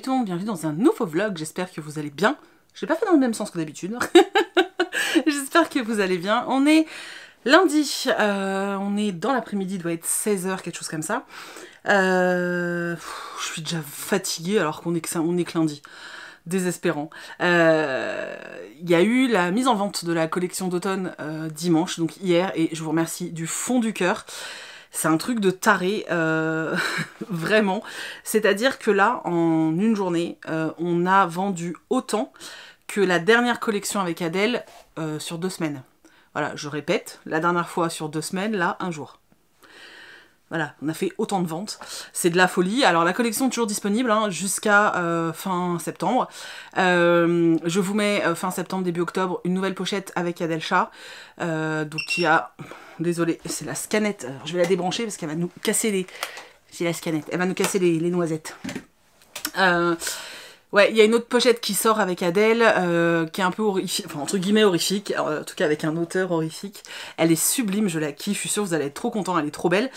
tout le monde, bienvenue dans un nouveau vlog, j'espère que vous allez bien. Je l'ai pas fait dans le même sens que d'habitude. j'espère que vous allez bien. On est lundi, euh, on est dans l'après-midi, doit être 16h, quelque chose comme ça. Euh, je suis déjà fatiguée alors qu'on est, que lundi désespérant. Euh, il y a eu la mise en vente de la collection d'automne dimanche, donc hier, et je vous remercie du fond du cœur. C'est un truc de taré, euh, vraiment. C'est-à-dire que là, en une journée, euh, on a vendu autant que la dernière collection avec Adèle euh, sur deux semaines. Voilà, je répète, la dernière fois sur deux semaines, là, un jour. Voilà, on a fait autant de ventes. C'est de la folie. Alors la collection est toujours disponible hein, jusqu'à euh, fin septembre. Euh, je vous mets euh, fin septembre, début octobre, une nouvelle pochette avec Adelcha. donc y a... Désolée, c'est la scanette. je vais la débrancher parce qu'elle va nous casser les... C'est la scanette. Elle va nous casser les, les noisettes. Euh... Ouais, il y a une autre pochette qui sort avec Adèle, euh, qui est un peu horrifique, enfin entre guillemets horrifique, euh, en tout cas avec un auteur horrifique. Elle est sublime, je la kiffe, je suis sûre vous allez être trop content, elle est trop belle.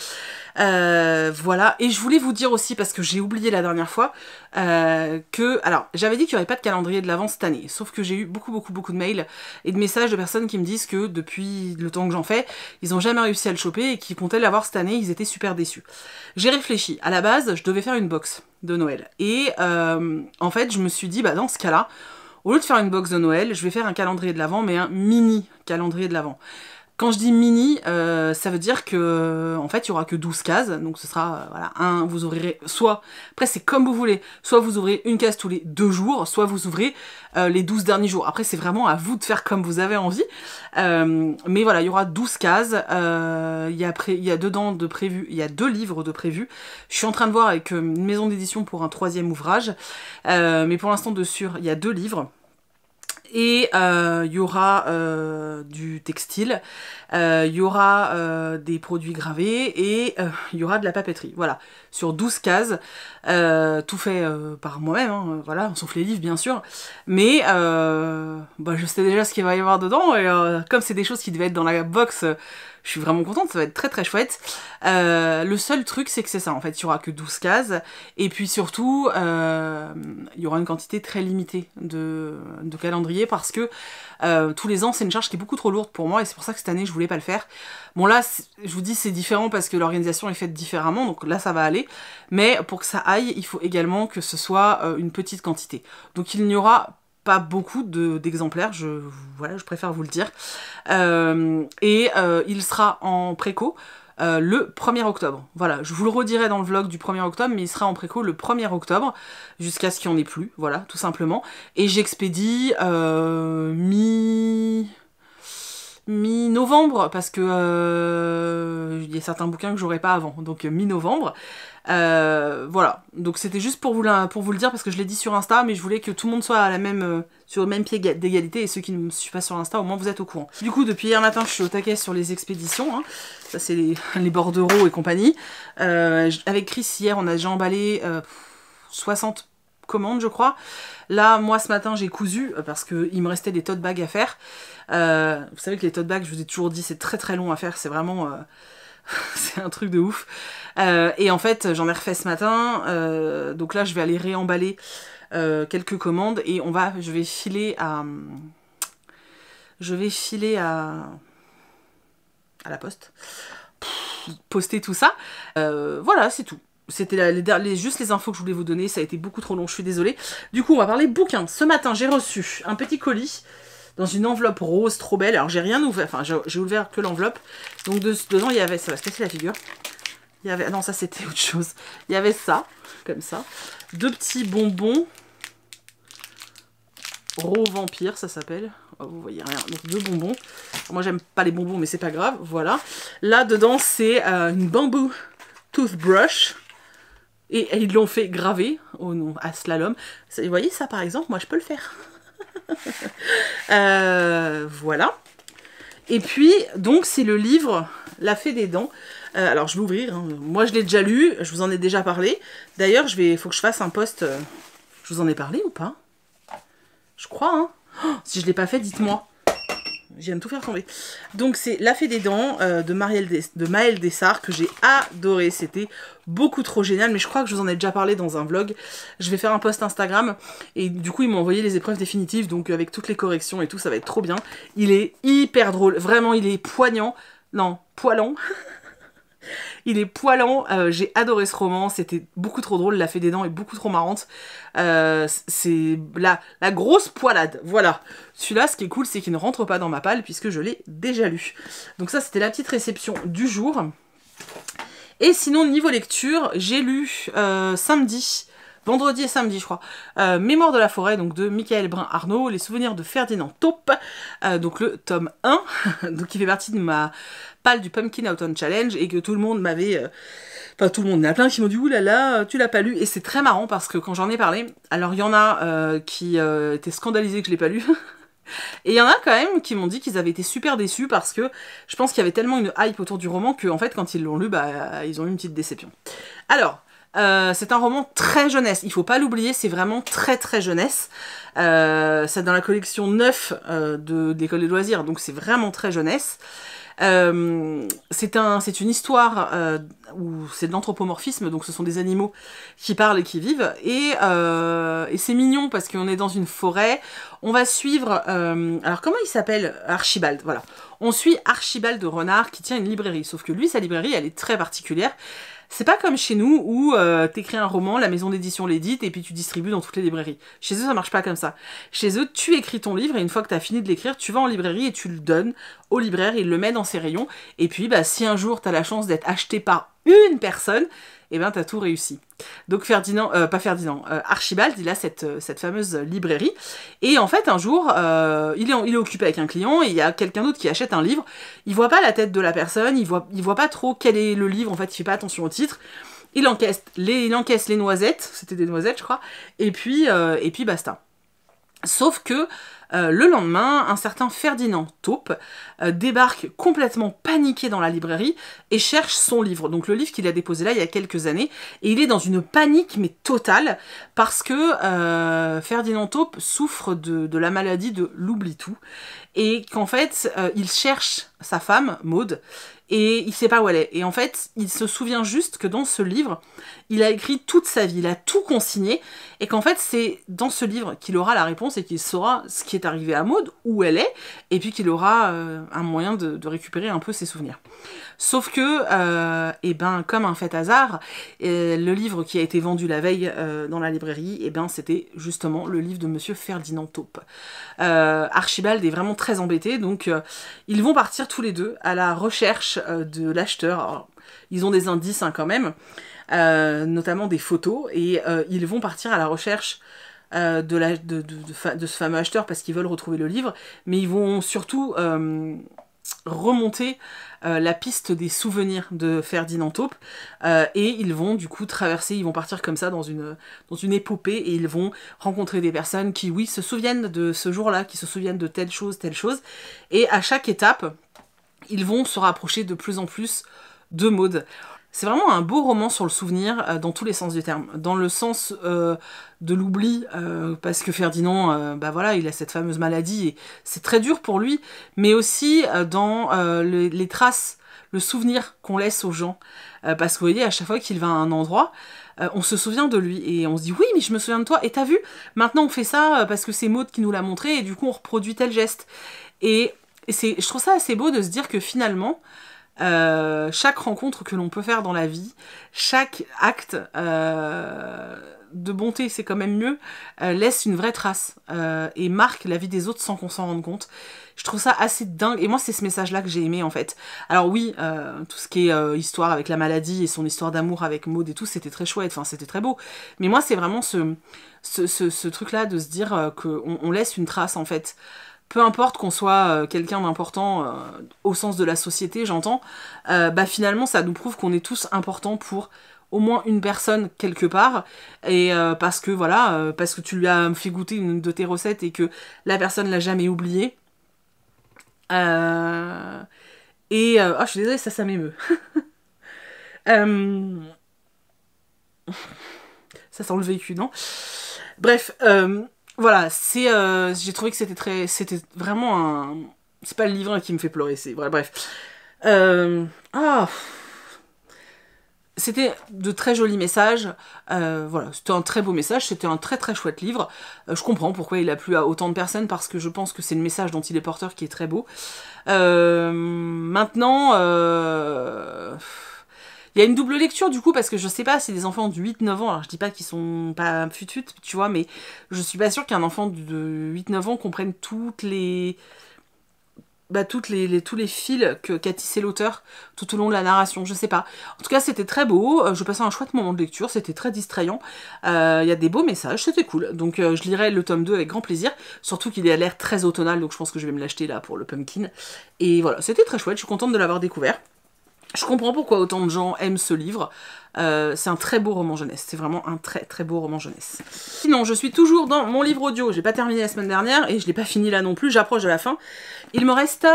Euh, voilà, et je voulais vous dire aussi, parce que j'ai oublié la dernière fois, que, alors, j'avais dit qu'il n'y aurait pas de calendrier de l'avance cette année, sauf que j'ai eu beaucoup, beaucoup, beaucoup de mails et de messages de personnes qui me disent que depuis le temps que j'en fais, ils n'ont jamais réussi à le choper et qui comptaient l'avoir cette année, ils étaient super déçus. J'ai réfléchi, à la base, je devais faire une box de Noël. Et euh, en fait, je me suis dit, bah, dans ce cas-là, au lieu de faire une box de Noël, je vais faire un calendrier de l'Avent, mais un mini calendrier de l'Avent. Quand je dis mini, euh, ça veut dire que en fait il y aura que 12 cases, donc ce sera euh, voilà un, vous ouvrirez soit après c'est comme vous voulez, soit vous ouvrez une case tous les deux jours, soit vous ouvrez euh, les 12 derniers jours. Après c'est vraiment à vous de faire comme vous avez envie, mais voilà il y aura 12 cases. Il y il y a dedans de prévu, il y a deux livres de prévu. Je suis en train de voir avec une maison d'édition pour un troisième ouvrage, mais pour l'instant de sûr il y a deux livres. Et il euh, y aura euh, du textile, il euh, y aura des produits gravés et il y aura de la papeterie. Voilà, sur 12 cases, tout fait par moi-même, hein, voilà, sauf les livres bien sûr. Mais bah, je sais déjà ce qu'il va y avoir dedans et comme c'est des choses qui devaient être dans la box je suis vraiment contente, ça va être très très chouette. le seul truc, c'est que c'est ça, en fait, il n'y aura que 12 cases, et puis surtout, il y aura une quantité très limitée de, de calendrier, parce que euh, tous les ans c'est une charge qui est beaucoup trop lourde pour moi et c'est pour ça que cette année je voulais pas le faire. Bon là je vous dis c'est différent parce que l'organisation est faite différemment donc là ça va aller mais pour que ça aille il faut également que ce soit euh, une petite quantité. Donc il n'y aura pas beaucoup d'exemplaires, je, voilà, je préfère vous le dire. Euh, et il sera en préco, euh, le 1er octobre. Voilà, je vous le redirai dans le vlog du 1er octobre, mais il sera en préco le 1er octobre, jusqu'à ce qu'il n'y en ait plus, voilà, tout simplement. Et j'expédie euh, mi mi-novembre parce que euh, il y a certains bouquins que j'aurai pas avant donc mi-novembre euh, voilà, donc c'était juste pour vous, pour vous le dire parce que je l'ai dit sur Insta, mais je voulais que tout le monde soit à la même, euh, sur le même pied d'égalité et ceux qui ne me suivent pas sur Insta, au moins vous êtes au courant. Du coup, depuis hier matin, je suis au taquet sur les expéditions, hein. ça c'est les, bordereaux et compagnie. Euh, avec Chris, hier, on a déjà emballé 60 commandes, je crois. Là, moi, ce matin, j'ai cousu parce qu'il me restait des tote bags à faire. vous savez que les tote bags, je vous ai toujours dit, c'est très très long à faire, c'est vraiment... c'est un truc de ouf. Euh, et en fait, j'en ai refait ce matin. Euh, donc là, je vais aller réemballer euh, quelques commandes et on va, je vais filer à, je vais filer à, à la poste, poster tout ça. voilà, c'est tout. C'était juste les infos que je voulais vous donner. Ça a été beaucoup trop long, je suis désolée. Du coup, on va parler bouquin. Ce matin, j'ai reçu un petit colis dans une enveloppe rose trop belle. Alors, j'ai rien ouvert. Enfin, j'ai ouvert que l'enveloppe. Donc, dedans, il y avait... Ça va se casser la figure. Il y avait... Non, ça c'était autre chose. Il y avait ça, comme ça. Deux petits bonbons. rose Vampire, ça s'appelle. Oh, vous voyez rien. Donc deux bonbons. moi j'aime pas les bonbons, mais c'est pas grave. Voilà. Là dedans, c'est euh, une bambou toothbrush. Et, ils l'ont fait graver au nom à slalom. Vous voyez ça par exemple, moi je peux le faire. Euh, voilà. Et puis, donc, c'est le livre La Fée des Dents. Euh, alors je vais ouvrir, hein. moi je l'ai déjà lu, je vous en ai déjà parlé. D'ailleurs, je vais... faut que je fasse un post. Euh, je vous en ai parlé ou pas Je crois, hein. Oh, si je ne l'ai pas fait, dites-moi. J'aime tout faire tomber. Donc c'est La Fée des Dents euh, de, Marielle de Maëlle Dessart que j'ai adoré. C'était beaucoup trop génial, mais je crois que je vous en ai déjà parlé dans un vlog. Je vais faire un post Instagram et du coup ils m'ont envoyé les épreuves définitives, donc avec toutes les corrections et tout, ça va être trop bien. Il est hyper drôle, vraiment il est poignant, non, poilant. Il est poilant, euh, j'ai adoré ce roman, c'était beaucoup trop drôle, la fée des dents est beaucoup trop marrante. Euh, c'est la, la grosse poilade, voilà. Celui-là, ce qui est cool, c'est qu'il ne rentre pas dans ma palle puisque je l'ai déjà lu. Donc ça, c'était la petite réception du jour. Et sinon, niveau lecture, j'ai lu euh, samedi vendredi et samedi, je crois. Euh, Mémoire de la forêt, donc de Michael Brun Arnaud, Les souvenirs de Ferdinand Taupe, euh, donc le tome 1, donc qui fait partie de ma palle du Pumpkin Autumn Challenge et que tout le monde m'avait. Euh, enfin, tout le monde, il y en a plein qui m'ont dit oulala, là là, tu l'as pas lu. Et c'est très marrant parce que quand j'en ai parlé, alors il y en a qui étaient scandalisés que je l'ai pas lu. Et il y en a quand même qui m'ont dit qu'ils avaient été super déçus parce que je pense qu'il y avait tellement une hype autour du roman que en fait quand ils l'ont lu, bah ils ont eu une petite déception. Alors, euh, c'est un roman très jeunesse, il faut pas l'oublier, c'est vraiment très très jeunesse. Euh, c'est dans la collection 9 euh, de, l'école des loisirs, donc c'est vraiment très jeunesse. c'est un, une histoire où c'est de l'anthropomorphisme, donc ce sont des animaux qui parlent et qui vivent, et, c'est mignon parce qu'on est dans une forêt, on va suivre, alors comment il s'appelle Archibald, voilà. On suit Archibald de Renard qui tient une librairie, sauf que lui, sa librairie, elle est très particulière, c'est pas comme chez nous où euh, t'écris un roman, la maison d'édition l'édite et puis tu distribues dans toutes les librairies. Chez eux, ça marche pas comme ça. Chez eux, tu écris ton livre et une fois que t'as fini de l'écrire, tu vas en librairie et tu le donnes au libraire, il le met dans ses rayons. Et puis, bah, si un jour t'as la chance d'être acheté par une personne, et eh ben t'as tout réussi. Donc Ferdinand, euh, pas Ferdinand, euh, Archibald, il a cette, euh, cette, fameuse librairie. Et en fait, un jour, il, est, il, est, occupé avec un client et il y a quelqu'un d'autre qui achète un livre. Il voit pas la tête de la personne, il voit, il voit pas trop quel est le livre, en fait, il fait pas attention au titre. Il encaisse les, il encaisse les noisettes, c'était des noisettes, je crois, et puis, et puis basta. Sauf que euh, le lendemain, un certain Ferdinand Taupe euh, débarque complètement paniqué dans la librairie et cherche son livre. Donc le livre qu'il a déposé là il y a quelques années. Et il est dans une panique mais totale parce que euh, Ferdinand Taupe souffre de, la maladie de l'oubli tout. Et qu'en fait, il cherche sa femme, Maude, et il sait pas où elle est. Et en fait, il se souvient juste que dans ce livre, il a écrit toute sa vie, il a tout consigné, et qu'en fait c'est dans ce livre qu'il aura la réponse et qu'il saura ce qui est arrivé à Maude, où elle est, et puis qu'il aura euh, un moyen de, récupérer un peu ses souvenirs. Sauf que, et euh, eh ben, comme un fait hasard, euh, le livre qui a été vendu la veille dans la librairie, et eh ben c'était justement le livre de Monsieur Ferdinand Taupe. Archibald est vraiment très embêté, donc ils vont partir tous les deux à la recherche de l'acheteur ils ont des indices hein, quand même, euh, notamment des photos, et euh, ils vont partir à la recherche euh, de, ce fameux acheteur parce qu'ils veulent retrouver le livre, mais ils vont surtout remonter la piste des souvenirs de Ferdinand Taupe, et ils vont du coup traverser, ils vont partir comme ça dans une épopée, et ils vont rencontrer des personnes qui, oui, se souviennent de ce jour-là, qui se souviennent de telle chose, telle chose, et à chaque étape, ils vont se rapprocher de plus en plus de Maude. C'est vraiment un beau roman sur le souvenir euh, dans tous les sens du terme. Dans le sens euh, de l'oubli, euh, parce que Ferdinand, bah voilà, il a cette fameuse maladie et c'est très dur pour lui, mais aussi dans les traces, le souvenir qu'on laisse aux gens. parce que vous voyez, à chaque fois qu'il va à un endroit, on se souvient de lui et on se dit oui, mais je me souviens de toi. Et t'as vu, maintenant on fait ça parce que c'est Maude qui nous l'a montré et du coup on reproduit tel geste. Et, et je trouve ça assez beau de se dire que finalement, euh, chaque rencontre que l'on peut faire dans la vie, chaque acte euh, de bonté, c'est quand même mieux, euh, laisse une vraie trace et marque la vie des autres sans qu'on s'en rende compte. Je trouve ça assez dingue. Et moi, c'est ce message-là que j'ai aimé, en fait. Alors oui, tout ce qui est histoire avec la maladie et son histoire d'amour avec Maud et tout, c'était très chouette, enfin, c'était très beau. Mais moi, c'est vraiment ce, ce, truc-là de se dire qu'on laisse une trace, en fait peu importe qu'on soit euh, quelqu'un d'important euh, au sens de la société, j'entends, euh, bah finalement ça nous prouve qu'on est tous importants pour au moins une personne quelque part et parce que voilà parce que tu lui as fait goûter une de tes recettes et que la personne l'a jamais oublié et oh, je suis désolée ça ça m'émeut ça sent le véhicule, non bref voilà, c'est, euh, j'ai trouvé que c'était très, c'était vraiment un, c'est pas le livre qui me fait pleurer, c'est, voilà, bref. Euh, ah, c'était de très jolis messages, euh, voilà, c'était un très beau message, c'était un très très chouette livre. je comprends pourquoi il a plu à autant de personnes parce que je pense que c'est le message dont il est porteur qui est très beau. maintenant. Il y a une double lecture du coup, parce que je sais pas si des enfants de 8-9 ans, alors je dis pas qu'ils sont pas fututes, tu vois, mais je suis pas sûre qu'un enfant de 8-9 ans comprenne toutes les. Bah, toutes les, tous les fils que qu'a tissé l'auteur tout au long de la narration, je sais pas. En tout cas, c'était très beau, euh, je passais un chouette moment de lecture, c'était très distrayant. Euh, il y a des beaux messages, c'était cool. Donc euh, je lirai le tome 2 avec grand plaisir, surtout qu'il a l'air très automnal, donc je pense que je vais me l'acheter là pour le pumpkin. Et voilà, c'était très chouette, je suis contente de l'avoir découvert. Je comprends pourquoi autant de gens aiment ce livre. Euh, c'est un très beau roman jeunesse, c'est vraiment un très très beau roman jeunesse. Sinon, je suis toujours dans mon livre audio, j'ai pas terminé la semaine dernière et je l'ai pas fini là non plus, j'approche de la fin. Il me reste...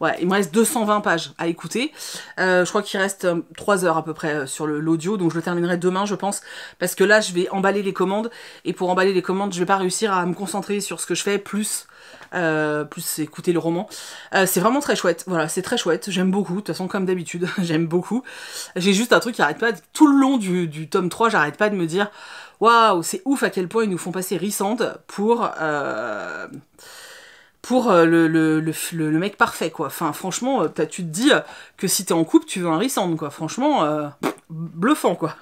Ouais, il me reste 220 pages à écouter. Euh, je crois qu'il reste 3 euh, heures à peu près sur l'audio, donc je le terminerai demain, je pense, parce que là, je vais emballer les commandes, et pour emballer les commandes, je vais pas réussir à me concentrer sur ce que je fais, plus euh, plus écouter le roman. Euh, c'est vraiment très chouette, voilà, c'est très chouette, j'aime beaucoup, de toute façon comme d'habitude, j'aime beaucoup. J'ai juste un truc qui arrête pas, tout le long du, tome 3, j'arrête pas de me dire, waouh, c'est ouf à quel point ils nous font passer Rissand pour... Euh, pour le, le, le, mec parfait, quoi. Enfin, franchement, as, tu te dis que si t'es en couple, tu veux un Rissand, quoi. Franchement, bluffant, quoi.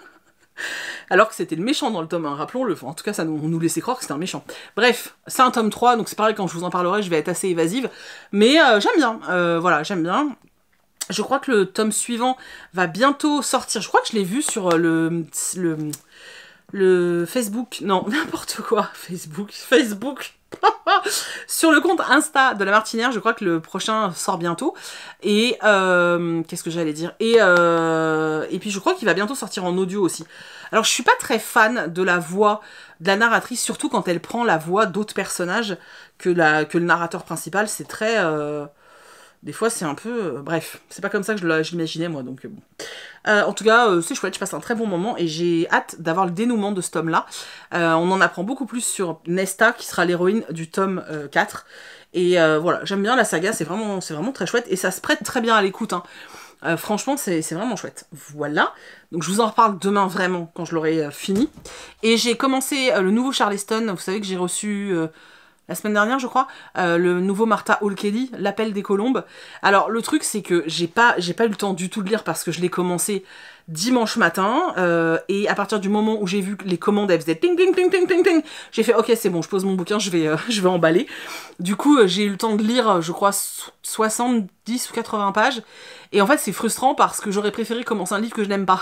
Alors que c'était le méchant dans le tome 1, rappelons-le. En tout cas, ça nous, nous laissait croire que c'était un méchant. Bref, c'est un tome 3, donc c'est pareil, quand je vous en parlerai, je vais être assez évasive. Mais euh, j'aime bien, euh, voilà, j'aime bien. Je crois que le tome suivant va bientôt sortir. Je crois que je l'ai vu sur euh, le, le le Facebook, non, n'importe quoi, Facebook, Facebook, sur le compte Insta de la Martinière, je crois que le prochain sort bientôt. Et euh, qu'est-ce que j'allais dire et, euh, et puis je crois qu'il va bientôt sortir en audio aussi. Alors je suis pas très fan de la voix de la narratrice, surtout quand elle prend la voix d'autres personnages que, la, que le narrateur principal. C'est très... Euh, des fois, c'est un peu. Euh, bref, c'est pas comme ça que je l'imaginais, moi, donc euh, bon. Euh, en tout cas, c'est chouette, je passe un très bon moment et j'ai hâte d'avoir le dénouement de ce tome-là. on en apprend beaucoup plus sur Nesta, qui sera l'héroïne du tome 4. Et voilà, j'aime bien la saga, c'est vraiment, vraiment très chouette et ça se prête très bien à l'écoute. Hein. franchement, c'est vraiment chouette. Voilà. Donc, je vous en reparle demain, vraiment, quand je l'aurai fini. Et j'ai commencé le nouveau Charleston. Vous savez que j'ai reçu la semaine dernière, je crois, euh, le nouveau Martha O'Kelly, L'appel des colombes. Alors, le truc, c'est que j'ai pas, j'ai pas eu le temps du tout de lire parce que je l'ai commencé dimanche matin, euh, et à partir du moment où j'ai vu les commandes, elles faisaient ting ting ting ting ting j'ai fait ok c'est bon, je pose mon bouquin, je vais, euh, je vais emballer. Du coup euh, j'ai eu le temps de lire, je crois, 70 ou 80 pages, et en fait c'est frustrant parce que j'aurais préféré commencer un livre que je n'aime pas.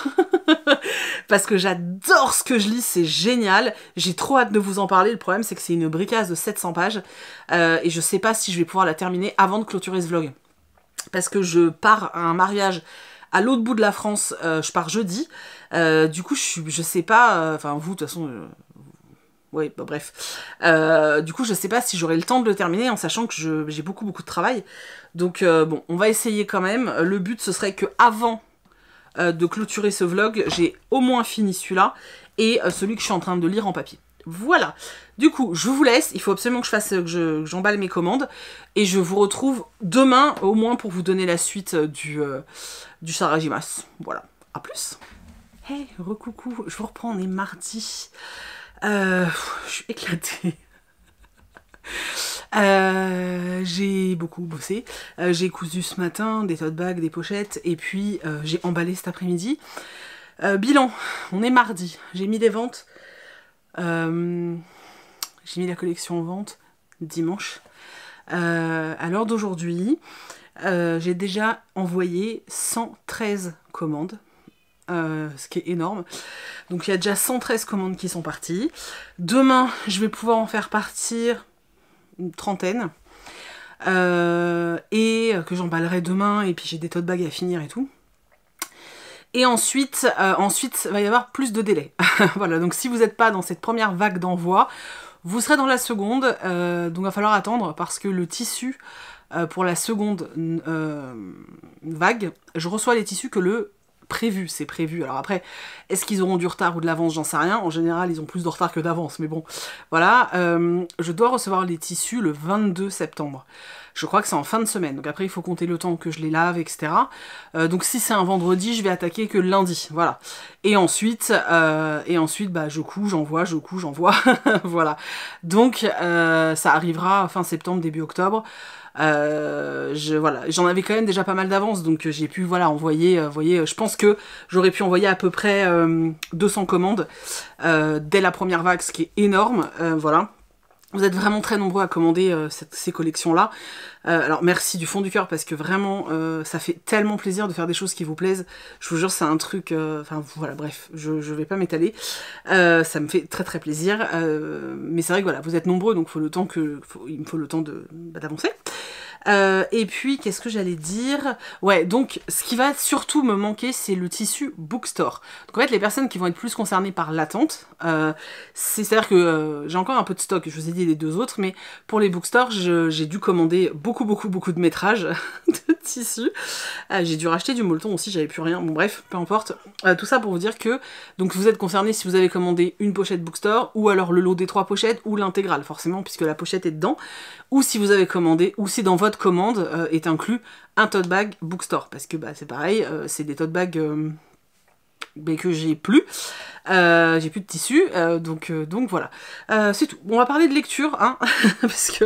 parce que j'adore ce que je lis, c'est génial, j'ai trop hâte de vous en parler, le problème c'est que c'est une bricasse de 700 pages, et je sais pas si je vais pouvoir la terminer avant de clôturer ce vlog parce que je pars à un mariage à l'autre bout de la France, euh, je pars jeudi. Euh, du coup, je, sais pas, euh, enfin vous, de toute façon, oui, bah, bref. du coup, je sais pas si j'aurai le temps de le terminer en sachant que j'ai beaucoup beaucoup de travail. Donc bon, on va essayer quand même. Le but ce serait que avant de clôturer ce vlog, j'ai au moins fini celui-là et celui que je suis en train de lire en papier. Voilà. Du coup, je vous laisse. Il faut absolument que je fasse, euh, que j'emballe mes commandes. Et je vous retrouve demain, au moins, pour vous donner la suite euh, du, euh, du Sarajimas. Voilà. À plus. Hey, recoucou. Je vous reprends, on est mardi. je suis éclatée. j'ai beaucoup bossé. j'ai cousu ce matin des tote bags, des pochettes, et puis j'ai emballé cet après-midi. bilan, on est mardi. J'ai mis des ventes euh, j'ai mis la collection en vente dimanche. Euh, à l'heure d'aujourd'hui, euh, j'ai déjà envoyé 113 commandes, euh, ce qui est énorme. Donc il y a déjà 113 commandes qui sont parties. Demain, je vais pouvoir en faire partir une trentaine. et que j'emballerai demain, et puis j'ai des tote bags à finir et tout. Et ensuite, euh, ensuite, il va y avoir plus de délais. voilà, donc si vous n'êtes pas dans cette première vague d'envoi, vous serez dans la seconde, euh, donc il va falloir attendre parce que le tissu euh, pour la seconde vague, je reçois les tissus que le prévu, c'est prévu. Alors après, est-ce qu'ils auront du retard ou de l'avance J'en sais rien. En général, ils ont plus de retard que d'avance, mais bon. Voilà, euh, je dois recevoir les tissus le 22 septembre. Je crois que c'est en fin de semaine, donc après il faut compter le temps que je les lave, etc. Euh, donc si c'est un vendredi, je vais attaquer que lundi, voilà. Et ensuite, euh, et ensuite bah, je couds, j'envoie, je couds, j'envoie, voilà. Donc ça arrivera fin septembre, début octobre. Euh, je, voilà, j'en avais quand même déjà pas mal d'avance, donc euh, j'ai pu voilà envoyer, euh, voyez, je pense que j'aurais pu envoyer à peu près 200 commandes dès la première vague, ce qui est énorme, voilà. Vous êtes vraiment très nombreux à commander euh, ces collections-là. Euh, alors merci du fond du cœur parce que vraiment euh, ça fait tellement plaisir de faire des choses qui vous plaisent. Je vous jure c'est un truc, enfin voilà bref, je, je vais pas m'étaler. ça me fait très très plaisir. mais c'est vrai que voilà, vous êtes nombreux donc faut le temps que, il me faut le temps bah, d'avancer. Euh, et puis, qu'est-ce que j'allais dire Ouais, donc ce qui va surtout me manquer, c'est le tissu bookstore. Donc en fait, les personnes qui vont être plus concernées par l'attente, euh, c'est-à-dire que euh, j'ai encore un peu de stock, je vous ai dit les deux autres, mais pour les bookstores, j'ai dû commander beaucoup, beaucoup, beaucoup de métrages de tissus. j'ai dû racheter du molleton aussi, j'avais plus rien. Bon bref, peu importe. tout ça pour vous dire que donc vous êtes concerné si vous avez commandé une pochette bookstore ou alors le lot des trois pochettes ou l'intégrale forcément puisque la pochette est dedans ou si vous avez commandé ou si dans votre commande euh, est inclus un tote bag bookstore. Parce que bah, c'est pareil, euh, c'est des tote bags euh, mais que j'ai plus. j'ai plus de tissu, donc, donc voilà. c'est tout. on va parler de lecture, hein, parce que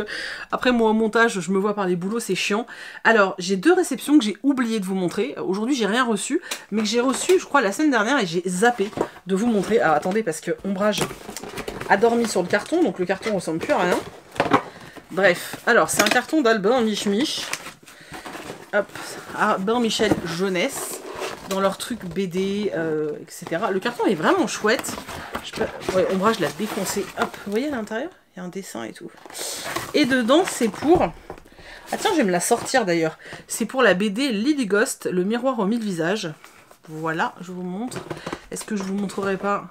après moi montage, je me vois par les boulots, c'est chiant. Alors, j'ai deux réceptions que j'ai oublié de vous montrer. Aujourd'hui, j'ai rien reçu, mais que j'ai reçu, je crois, la semaine dernière et j'ai zappé de vous montrer. Alors attendez, parce que Ombrage a dormi sur le carton, donc le carton ressemble plus à rien. Bref, alors c'est un carton d'Albin Mich Mich. Hop, Albin Michel Jeunesse. Dans leur truc BD, etc. Euh, le carton est vraiment chouette. Je peux... ouais, Ombrage l'a défoncé. Hop, vous voyez à l'intérieur Il y a un dessin et tout. Et dedans, c'est pour... Ah tiens, je vais me la sortir d'ailleurs. C'est pour la BD Lily Ghost, le miroir aux mille visages. Voilà, je vous montre. Est-ce que je vous montrerai pas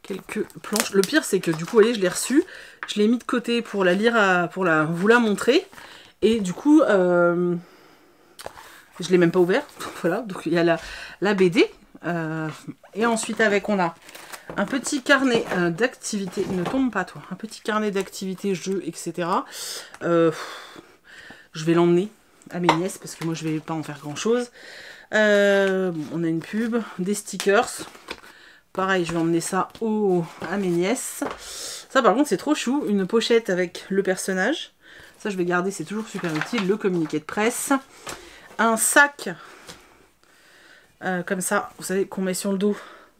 quelques planches Le pire, c'est que du coup, vous je l'ai reçu je l'ai mis de côté pour la lire, pour la, vous la montrer. Et du coup, je euh, je l'ai même pas ouvert. voilà, donc il y a la, BD. Euh, et ensuite avec, on a un petit carnet euh, d'activités. Ne tombe pas toi. Un petit carnet d'activités, jeux, etc. je vais l'emmener à mes nièces parce que moi je vais pas en faire grand chose. on a une pub, des stickers. Pareil, je vais emmener ça au, à mes nièces. Ça, par contre, c'est trop chou. Une pochette avec le personnage. Ça, je vais garder, c'est toujours super utile. Le communiqué de presse. Un sac, euh, comme ça, vous savez, qu'on met sur le dos.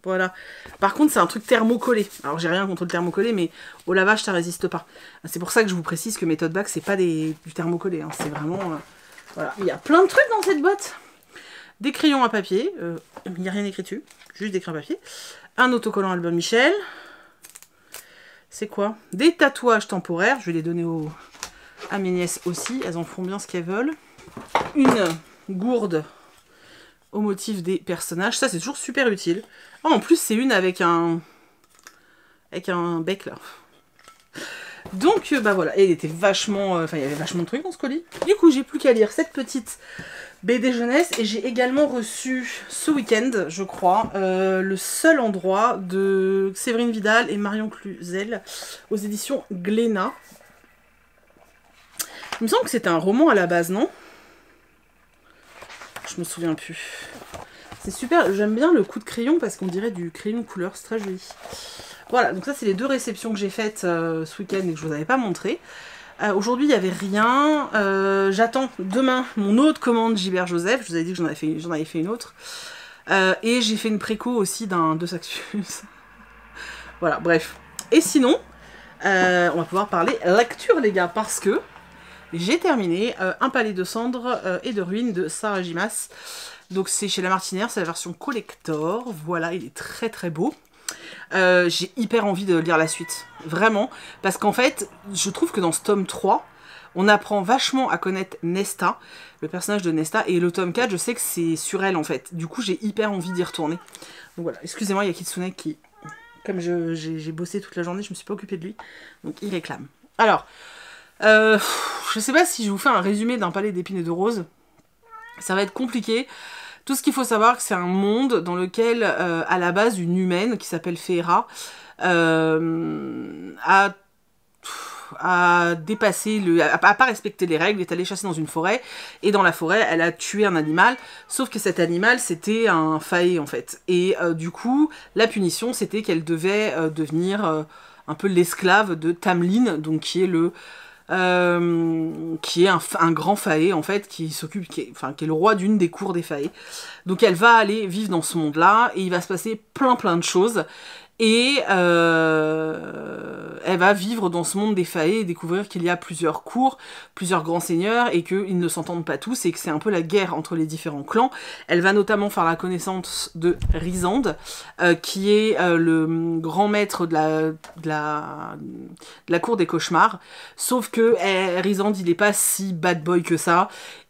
Voilà. Par contre, c'est un truc thermocollé. Alors, j'ai rien contre le thermocollé, mais au lavage, ça résiste pas. C'est pour ça que je vous précise que mes bac c'est pas des, du thermocollé. Hein. C'est vraiment... Euh, voilà. Il y a plein de trucs dans cette boîte. Des crayons à papier. Euh, il n'y a rien écrit dessus. Juste des crayons à papier. Un autocollant album Michel. C'est quoi Des tatouages temporaires. Je vais les donner aux à mes nièces aussi. Elles en font bien ce qu'elles veulent. Une gourde au motif des personnages. Ça, c'est toujours super utile. Oh, en plus, c'est une avec un... Avec un bec, là. Donc, euh, bah voilà. Et il était vachement... Euh, enfin, il y avait vachement de trucs dans ce colis. Du coup, j'ai plus qu'à lire cette petite BD Jeunesse et j'ai également reçu ce week-end, je crois, euh, le seul endroit de Séverine Vidal et Marion Cluzel aux éditions Glénat. Il me semble que c'était un roman à la base, non Je me souviens plus. C'est super, j'aime bien le coup de crayon parce qu'on dirait du crayon couleur, c'est très joli. Voilà, donc ça c'est les deux réceptions que j'ai faites euh, ce week-end et que je vous avais pas montrées. Euh, aujourd'hui, il n'y avait rien. Euh, j'attends demain mon autre commande Gilbert Joseph. Je vous avais dit que j'en avais, fait une autre. Euh, et j'ai fait une préco aussi d'un De Saxus. voilà, bref. Et sinon, on va pouvoir parler lecture, les gars, parce que j'ai terminé Un palais de cendres et de ruines de Sarah Donc c'est chez La Martinière, c'est la version collector. Voilà, il est très très beau. Euh, j'ai hyper envie de lire la suite, vraiment, parce qu'en fait, je trouve que dans ce tome 3, on apprend vachement à connaître Nesta, le personnage de Nesta, et le tome 4, je sais que c'est sur elle en fait. Du coup, j'ai hyper envie d'y retourner. Donc voilà, excusez-moi, il y a Kitsune qui, comme j'ai bossé toute la journée, je me suis pas occupée de lui, donc il réclame. Alors, euh, je sais pas si je vous fais un résumé d'un palais d'épines et de roses, ça va être compliqué. Tout ce qu'il faut savoir, c'est un monde dans lequel, euh, à la base, une humaine qui s'appelle Fera euh, a a dépassé le, a, pas respecté les règles, est allée chasser dans une forêt et dans la forêt, elle a tué un animal. Sauf que cet animal, c'était un faé en fait. Et euh, du coup, la punition, c'était qu'elle devait devenir un peu l'esclave de Tamlin, donc qui est le euh, qui est un, grand faé en fait, qui s'occupe, qui, enfin, qui, est le roi d'une des cours des faé. Donc elle va aller vivre dans ce monde-là et il va se passer plein plein de choses. Et euh, elle va vivre dans ce monde des et découvrir qu'il y a plusieurs cours, plusieurs grands seigneurs et qu'ils ne s'entendent pas tous et que c'est un peu la guerre entre les différents clans. Elle va notamment faire la connaissance de Rizande, euh, qui est euh, le grand maître de la, de la, la cour des cauchemars. Sauf que eh, Rizande, il n'est pas si bad boy que ça.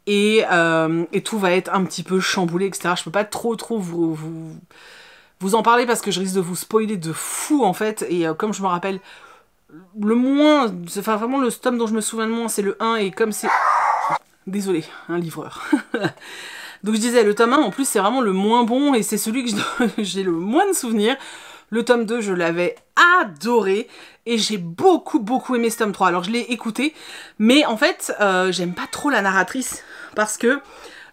Et, tout va être un petit peu chamboulé, etc. Je peux pas trop, trop vous vous en parler parce que je risque de vous spoiler de fou en fait, et euh, comme je me rappelle, le moins, enfin vraiment le tome dont je me souviens le moins c'est le 1, et comme c'est... Désolé, un livreur. Donc je disais, le tome 1 en plus c'est vraiment le moins bon, et c'est celui que j'ai le moins de souvenirs. Le tome 2, je l'avais adoré et j'ai beaucoup beaucoup aimé ce tome 3. Alors je l'ai écouté, mais en fait, euh, j'aime pas trop la narratrice parce que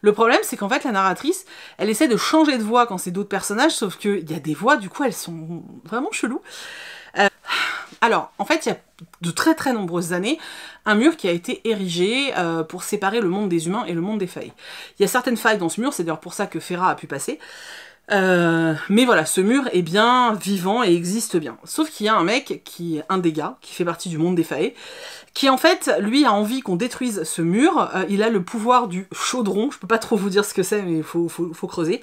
le problème, c'est qu'en fait, la narratrice, elle essaie de changer de voix quand c'est d'autres personnages, sauf qu'il y a des voix, du coup, elles sont vraiment cheloues. Euh, alors, en fait, il y a de très très nombreuses années, un mur qui a été érigé euh, pour séparer le monde des humains et le monde des failles. Il y a certaines failles dans ce mur, c'est d'ailleurs pour ça que Ferra a pu passer. Euh, mais voilà, ce mur est bien vivant et existe bien. Sauf qu'il y a un mec, qui est un des gars, qui fait partie du monde des Fae, qui en fait, lui, a envie qu'on détruise ce mur. Euh, il a le pouvoir du chaudron, je peux pas trop vous dire ce que c'est, mais il faut, faut, faut, creuser.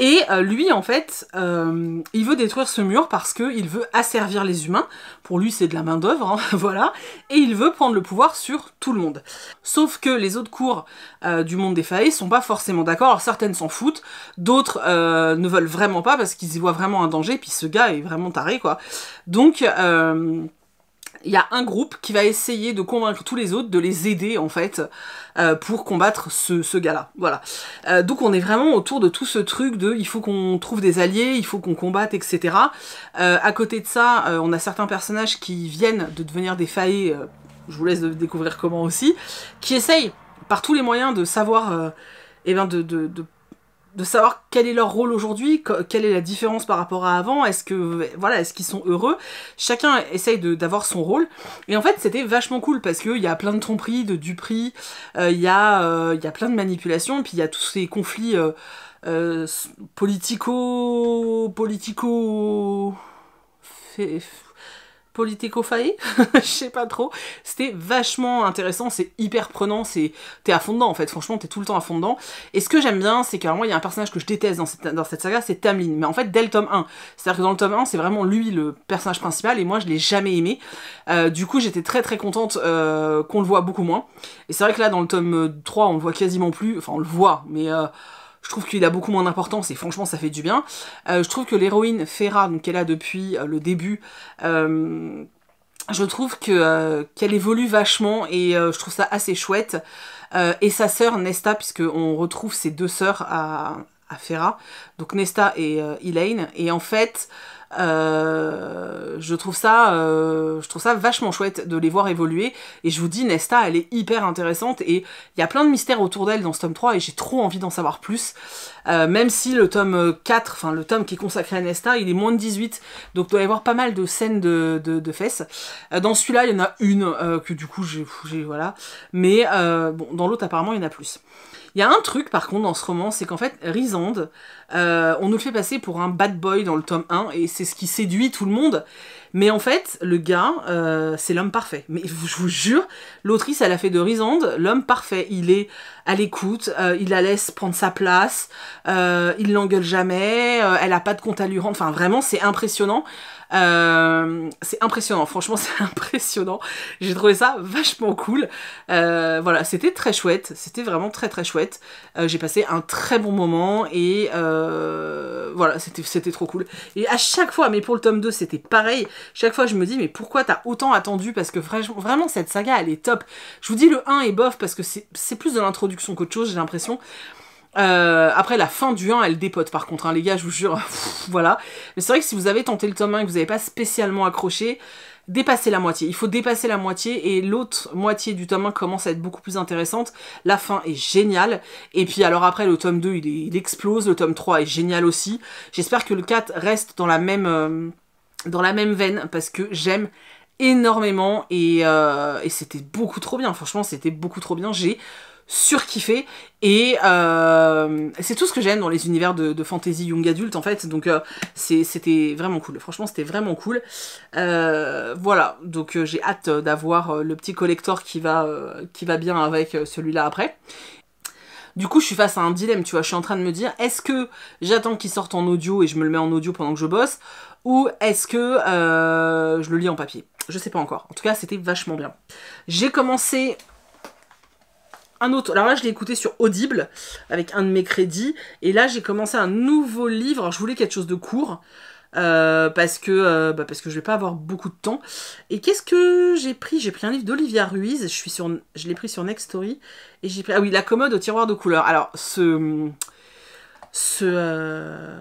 Et euh, lui, en fait, euh, il veut détruire ce mur parce qu'il veut asservir les humains. Pour lui, c'est de la main-d'œuvre, hein, voilà. Et il veut prendre le pouvoir sur tout le monde. Sauf que les autres cours euh, du monde des failles sont pas forcément d'accord. Alors certaines s'en foutent, d'autres ne veulent vraiment pas parce qu'ils y voient vraiment un danger. Puis ce gars est vraiment taré, quoi. Donc il y a un groupe qui va essayer de convaincre tous les autres de les aider en fait euh, pour combattre ce, gars-là. Voilà. Euh, donc on est vraiment autour de tout ce truc de il faut qu'on trouve des alliés, il faut qu'on combatte, etc. Euh, à côté de ça, on a certains personnages qui viennent de devenir des faillés, je vous laisse découvrir comment aussi, qui essayent par tous les moyens de savoir, et eh ben de de savoir quel est leur rôle aujourd'hui, quelle est la différence par rapport à avant, est-ce que voilà, est-ce qu'ils sont heureux Chacun essaye d'avoir son rôle. Et en fait, c'était vachement cool parce qu'il y a plein de tromperies, de duperies, euh, euh, il y, a plein de manipulations, et puis il y a tous ces conflits euh, politico... politico... Fait politico je sais pas trop. C'était vachement intéressant, c'est hyper prenant, c'est t'es à fond dedans en fait, franchement t'es tout le temps à fond dedans. Et ce que j'aime bien, c'est qu'à il y a un personnage que je déteste dans cette, saga, c'est Tamlin, mais en fait dès le tome 1. C'est-à-dire que dans le tome 1, c'est vraiment lui le personnage principal et moi je l'ai jamais aimé. Euh, du coup j'étais très très contente euh, qu'on le voit beaucoup moins. Et c'est vrai que là dans le tome 3, on le voit quasiment plus, enfin on le voit, mais... Euh, je trouve qu'il a beaucoup moins d'importance et franchement ça fait du bien. Euh, je trouve que l'héroïne Fera, donc a depuis euh, le début, euh, je trouve qu'elle évolue vachement et je trouve ça assez chouette. et sa sœur Nesta, puisque on retrouve ses deux sœurs à, à Fera, donc Nesta et Elaine. Et en fait, euh, je trouve ça, euh, je trouve ça vachement chouette de les voir évoluer. Et je vous dis, Nesta, elle est hyper intéressante et il y a plein de mystères autour d'elle dans ce tome 3 et j'ai trop envie d'en savoir plus. Euh, même si le tome 4, enfin le tome qui est consacré à Nesta, il est moins de 18, donc il doit y avoir pas mal de scènes de, de, de fesses. dans celui-là, il y en a une que du coup j'ai, voilà. Mais bon, dans l'autre apparemment il y en a plus. Il y a un truc par contre dans ce roman, c'est qu'en fait, Rizand, euh, on nous le fait passer pour un bad boy dans le tome 1, et c'est ce qui séduit tout le monde. Mais en fait, le gars, euh, c'est l'homme parfait. Mais je vous jure, l'autrice, elle a fait de Rizand l'homme parfait. Il est à l'écoute, euh, il la laisse prendre sa place, il l'engueule jamais, elle a pas de compte à lui rendre. Enfin, vraiment, c'est impressionnant. Euh, c'est impressionnant, franchement c'est impressionnant. J'ai trouvé ça vachement cool. Euh, voilà, c'était très chouette, c'était vraiment très très chouette. Euh, j'ai passé un très bon moment et voilà, c'était trop cool. Et à chaque fois, mais pour le tome 2 c'était pareil, chaque fois je me dis mais pourquoi t'as autant attendu Parce que vraiment cette saga elle est top. Je vous dis le 1 est bof parce que c'est plus de l'introduction qu'autre chose j'ai l'impression. Euh, après, la fin du 1, elle dépote par contre, hein, les gars, je vous jure, voilà. Mais c'est vrai que si vous avez tenté le tome 1 et que vous n'avez pas spécialement accroché, dépassez la moitié. Il faut dépasser la moitié et l'autre moitié du tome 1 commence à être beaucoup plus intéressante. La fin est géniale. Et puis alors après, le tome 2, il, explose. Le tome 3 est génial aussi. J'espère que le 4 reste dans la même, euh, dans la même veine parce que j'aime énormément euh, et c'était beaucoup trop bien. Franchement, c'était beaucoup trop bien. J'ai surkiffé et euh, c'est tout ce que j'aime dans les univers de, fantasy young adult, en fait donc euh, c'était vraiment cool franchement c'était vraiment cool euh, voilà donc j'ai hâte d'avoir le petit collector qui va qui va bien avec celui-là après du coup, je suis face à un dilemme, tu vois. Je suis en train de me dire, est-ce que j'attends qu'il sorte en audio et je me le mets en audio pendant que je bosse Ou est-ce que je le lis en papier Je sais pas encore. En tout cas, c'était vachement bien. J'ai commencé un autre. Alors là, je l'ai écouté sur Audible avec un de mes crédits. Et là, j'ai commencé un nouveau livre. Alors, je voulais quelque chose de court. Euh, parce que je euh, ne bah, parce que je vais pas avoir beaucoup de temps. Et qu'est-ce que j'ai pris J'ai pris un livre d'Olivia Ruiz. Je suis sur, je l'ai pris sur Next Story. Et j'ai pris ah oui la commode au tiroir de couleurs. Alors ce ce euh,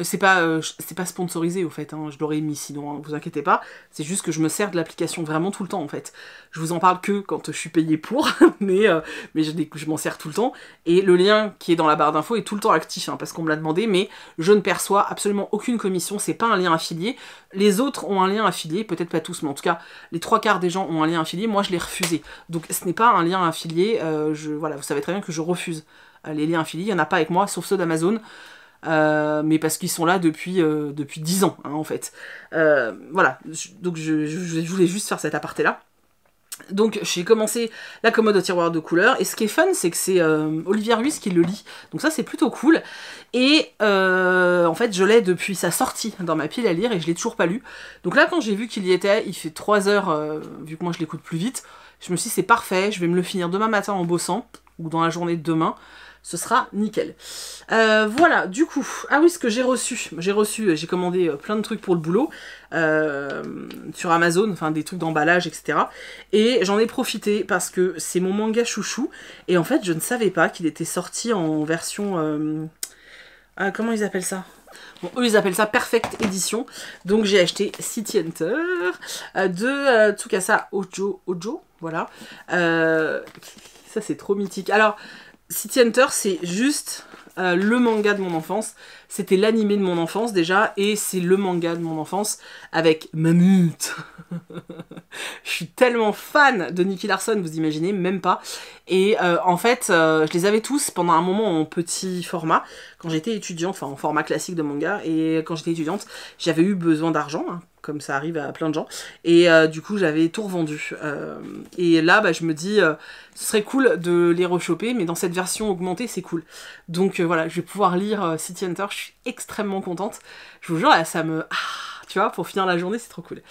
euh, c'est pas, euh, c'est pas sponsorisé au fait, hein, je l'aurais mis sinon, hein, vous inquiétez pas. C'est juste que je me sers de l'application vraiment tout le temps en fait. Je vous en parle que quand je suis payé pour, mais, euh, mais je, m'en sers tout le temps. Et le lien qui est dans la barre d'infos est tout le temps actif hein, parce qu'on me l'a demandé, mais je ne perçois absolument aucune commission, c'est pas un lien affilié. Les autres ont un lien affilié, peut-être pas tous, mais en tout cas, les trois quarts des gens ont un lien affilié, moi je l'ai refusé. Donc ce n'est pas un lien affilié, je, voilà, vous savez très bien que je refuse les liens affiliés, il n'y en a pas avec moi, sauf ceux d'Amazon. Euh, mais parce qu'ils sont là depuis, euh, depuis 10 ans, hein, en fait. Euh, voilà, donc je, voulais juste faire cet aparté-là. Donc j'ai commencé la commode au tiroir de couleurs, et ce qui est fun, c'est que c'est Olivier Ruiz qui le lit, donc ça c'est plutôt cool. Et en fait, je l'ai depuis sa sortie dans ma pile à lire, et je l'ai toujours pas lu. Donc là, quand j'ai vu qu'il y était, il fait 3 heures, vu que moi je l'écoute plus vite, je me suis dit c'est parfait, je vais me le finir demain matin en bossant, ou dans la journée de demain ce sera nickel. Euh, voilà, du coup, ah oui, ce que j'ai reçu, j'ai reçu, euh, j'ai commandé euh, plein de trucs pour le boulot sur Amazon, enfin des trucs d'emballage, etc. Et j'en ai profité parce que c'est mon manga chouchou, et en fait, je ne savais pas qu'il était sorti en version... comment ils appellent ça Bon, eux, ils appellent ça Perfect Edition. Donc, j'ai acheté City Hunter de Tsukasa Ojo. Ojo, voilà. ça, c'est trop mythique. Alors, City Hunter, c'est juste euh, le manga de mon enfance. C'était l'animé de mon enfance déjà, et c'est le manga de mon enfance avec Mamute, je suis tellement fan de Nicky Larson, vous imaginez, même pas. Et euh, en fait, euh, je les avais tous pendant un moment en petit format, quand j'étais étudiante, enfin en format classique de manga, et quand j'étais étudiante, j'avais eu besoin d'argent hein, comme ça arrive à plein de gens. Et euh, du coup, j'avais tout revendu. Euh, et là, bah, je me dis, euh, ce serait cool de les rechoper, mais dans cette version augmentée, c'est cool. Donc voilà, je vais pouvoir lire City Hunter, je suis extrêmement contente. Je vous jure, ça me... Ah, tu vois, pour finir la journée, c'est trop cool.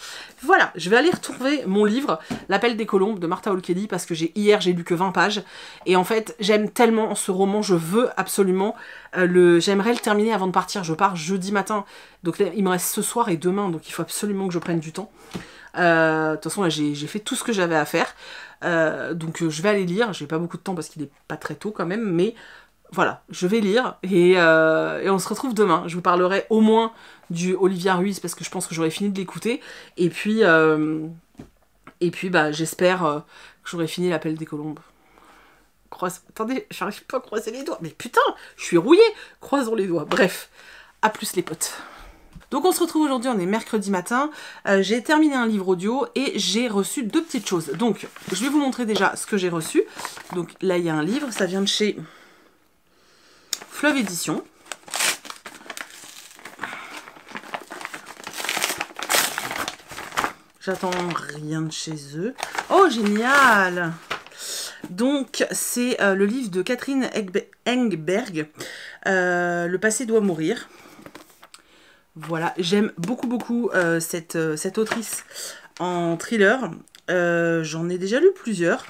Voilà, je vais aller retrouver mon livre, L'appel des colombes de Martha Olkeli, parce que j'ai hier, j'ai lu que 20 pages, et en fait, j'aime tellement ce roman, je veux absolument euh, le... J'aimerais le terminer avant de partir, je pars jeudi matin, donc là, il me reste ce soir et demain, donc il faut absolument que je prenne du temps. Euh, de toute façon, là, j'ai fait tout ce que j'avais à faire. Euh, donc je vais aller lire, j'ai pas beaucoup de temps parce qu'il est pas très tôt quand même, mais voilà, je vais lire euh, et, on se retrouve demain. Je vous parlerai au moins du Olivia Ruiz parce que je pense que j'aurai fini de l'écouter. Et puis, euh, et puis bah, j'espère euh, que j'aurai fini l'appel des colombes. Croise... Attendez, j'arrive pas à croiser les doigts. Mais putain, je suis rouillée. Croisons les doigts. Bref, à plus les potes. Donc on se retrouve aujourd'hui, on est mercredi matin, j'ai terminé un livre audio et j'ai reçu deux petites choses. Donc je vais vous montrer déjà ce que j'ai reçu. Donc là il y a un livre, ça vient de chez Fleuve Édition. J'attends rien de chez eux. Oh, génial donc, c'est euh, le livre de Catherine Engberg, euh, Le passé doit mourir. Voilà, j'aime beaucoup, beaucoup euh, cette, cette, autrice en thriller. J'en ai déjà lu plusieurs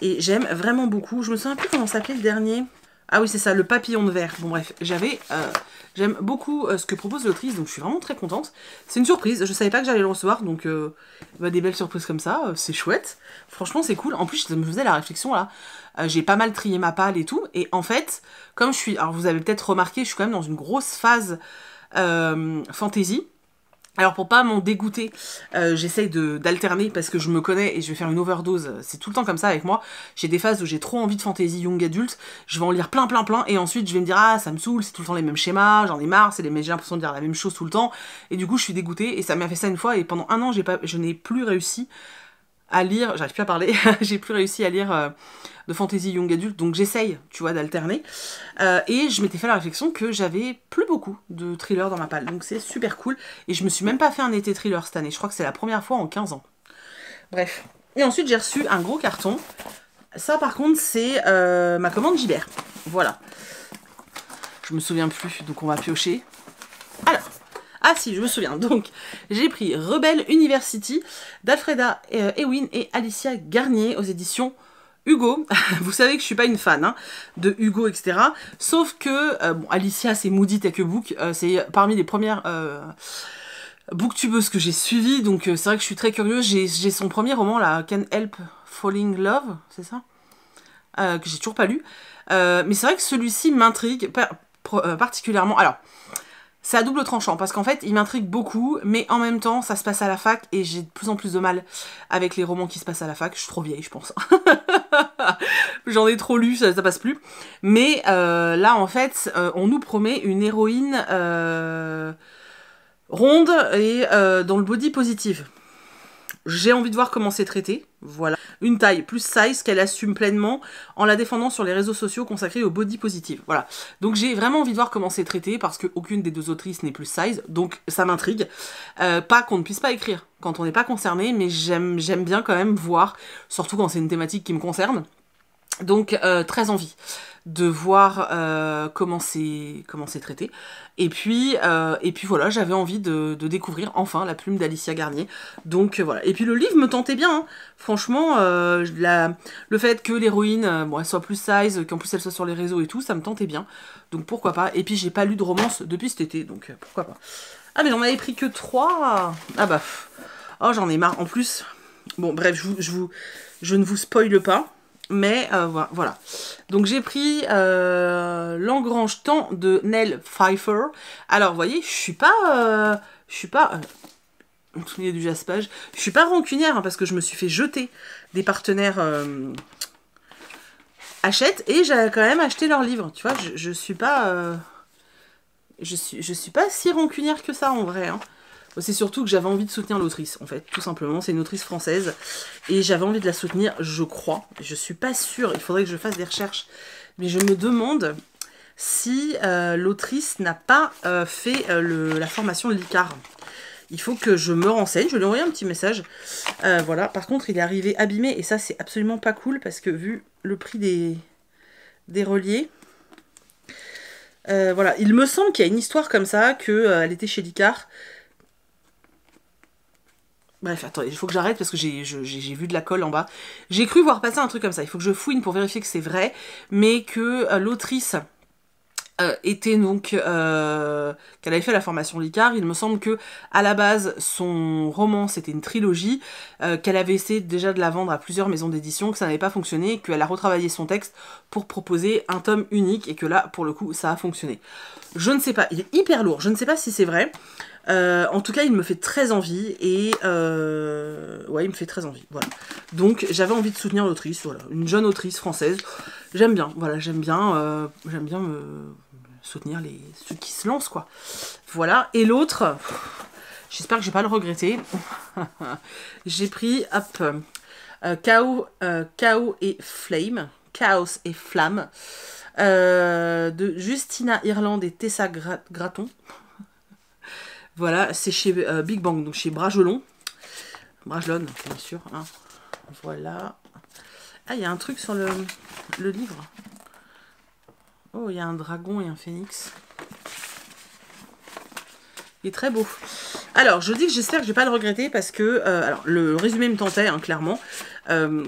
et j'aime vraiment beaucoup. Je me souviens plus comment s'appelait le dernier. Ah oui, c'est ça, le papillon de verre. Bon bref, j'avais... Euh, j'aime beaucoup euh, ce que propose l'autrice, donc je suis vraiment très contente. C'est une surprise, je savais pas que j'allais le recevoir, donc euh, bah, des belles surprises comme ça, euh, c'est chouette. Franchement, c'est cool. En plus, je me faisais la réflexion là. J'ai pas mal trié ma pâle et tout. Et en fait, comme je suis... Alors vous avez peut-être remarqué, je suis quand même dans une grosse phase fantasy. Alors pour pas m'en dégoûter, euh, j'essaye d'alterner parce que je me connais et je vais faire une overdose, c'est tout le temps comme ça avec moi. J'ai des phases où j'ai trop envie de fantasy young adulte, je vais en lire plein plein plein et ensuite je vais me dire ah ça me saoule, c'est tout le temps les mêmes schémas, j'en ai marre, c'est les j'ai l'impression de dire la même chose tout le temps et du coup je suis dégoûtée et ça m'a fait ça une fois et pendant un an pas, je n'ai plus réussi à lire, j'arrive plus à parler, j'ai plus réussi à lire euh, de fantasy young adult donc j'essaye, tu vois, d'alterner. Euh, et je m'étais fait la réflexion que j'avais plus beaucoup de thrillers dans ma palle, donc c'est super cool. Et je me suis même pas fait un été thriller cette année, je crois que c'est la première fois en 15 ans. Bref. Et ensuite, j'ai reçu un gros carton. Ça, par contre, c'est euh, ma commande Gibert. Voilà. Je me souviens plus, donc on va piocher. Alors, ah si, je me souviens. Donc, j'ai pris Rebelle University d'Alfreda euh, Ewin et Alicia Garnier aux éditions Hugo, vous savez que je suis pas une fan hein, de Hugo, etc. Sauf que, euh, bon, Alicia, c'est Moody Tech Book, euh, c'est parmi les premières booktubeuses que j'ai suivies, donc c'est vrai que je suis très curieuse. J'ai son premier roman, là, Can Help Falling Love, c'est ça Que j'ai toujours pas lu. mais c'est vrai que celui-ci m'intrigue particulièrement. Alors, c'est à double tranchant parce qu'en fait, il m'intrigue beaucoup, mais en même temps, ça se passe à la fac et j'ai de plus en plus de mal avec les romans qui se passent à la fac. Je suis trop vieille, je pense. J'en ai trop lu, ça, passe plus. Mais euh, là, en fait, euh, on nous promet une héroïne euh, ronde et dans le body positive. J'ai envie de voir comment c'est traité. Voilà. Une taille plus size qu'elle assume pleinement en la défendant sur les réseaux sociaux consacrés au body positive. Voilà. Donc j'ai vraiment envie de voir comment c'est traité parce qu'aucune des deux autrices n'est plus size. Donc ça m'intrigue. Euh, pas qu'on ne puisse pas écrire quand on n'est pas concerné, mais j'aime bien quand même voir, surtout quand c'est une thématique qui me concerne, donc euh, très envie de voir euh, comment c'est traité. Et puis, euh, et puis voilà, j'avais envie de, découvrir enfin la plume d'Alicia Garnier. Donc voilà. Et puis le livre me tentait bien. Hein. Franchement, le fait que l'héroïne bon, soit plus size, qu'en plus elle soit sur les réseaux et tout, ça me tentait bien. Donc pourquoi pas. Et puis j'ai pas lu de romance depuis cet été, donc pourquoi pas. Ah mais j'en avais pris que trois. Ah bah. Oh j'en ai marre. En plus. Bon bref, je je vous. Je ne vous spoile pas. Mais euh, voilà. Donc j'ai pris euh, l'engrange temps de Nell Pfeiffer. Alors vous voyez, je suis pas... Euh, je suis pas... on se du jaspage. Je suis pas rancunière hein, parce que je me suis fait jeter des partenaires achètent et j'ai quand même acheté leur livre, Tu vois, je, ne suis pas... je, suis, je suis pas si rancunière que ça en vrai. Hein c'est surtout que j'avais envie de soutenir l'autrice, en fait, tout simplement. C'est une autrice française et j'avais envie de la soutenir, je crois. Je suis pas sûre, il faudrait que je fasse des recherches, mais je me demande si euh, l'autrice n'a pas euh, fait euh, la formation de l'ICAR. Il faut que je me renseigne, je lui ai un petit message. voilà, par contre, il est arrivé abîmé et ça, c'est absolument pas cool parce que vu le prix des, des reliés. voilà, il me semble qu'il y a une histoire comme ça, qu'elle était chez l'ICAR, Bref, attendez, il faut que j'arrête parce que j'ai vu de la colle en bas. J'ai cru voir passer un truc comme ça. Il faut que je fouine pour vérifier que c'est vrai, mais que euh, l'autrice euh, était donc euh, qu'elle avait fait la formation Licard. Il me semble que à la base son roman c'était une trilogie qu'elle avait essayé déjà de la vendre à plusieurs maisons d'édition, que ça n'avait pas fonctionné, qu'elle a retravaillé son texte pour proposer un tome unique et que là pour le coup ça a fonctionné. Je ne sais pas, il est hyper lourd. Je ne sais pas si c'est vrai. Euh, en tout cas, il me fait très envie et euh, ouais, il me fait très envie. Voilà. Donc, j'avais envie de soutenir l'autrice, voilà, une jeune autrice française. J'aime bien, voilà, j'aime bien, euh, j'aime bien soutenir les ceux qui se lancent, quoi. Voilà. Et l'autre, j'espère que je vais pas le regretter. J'ai pris chaos, chaos et flame, chaos et flamme. de Justina Irlande et Tessa Graton. Voilà, c'est chez euh, Big Bang, donc chez Bragelon. Brajolon, bien sûr. Hein. Voilà. Ah, il y a un truc sur le, livre. Oh, il y a un dragon et un phénix. Il est très beau. Alors, je dis que j'espère que je vais pas le regretter parce que... Euh, alors, le résumé me tentait, hein, clairement. Euh,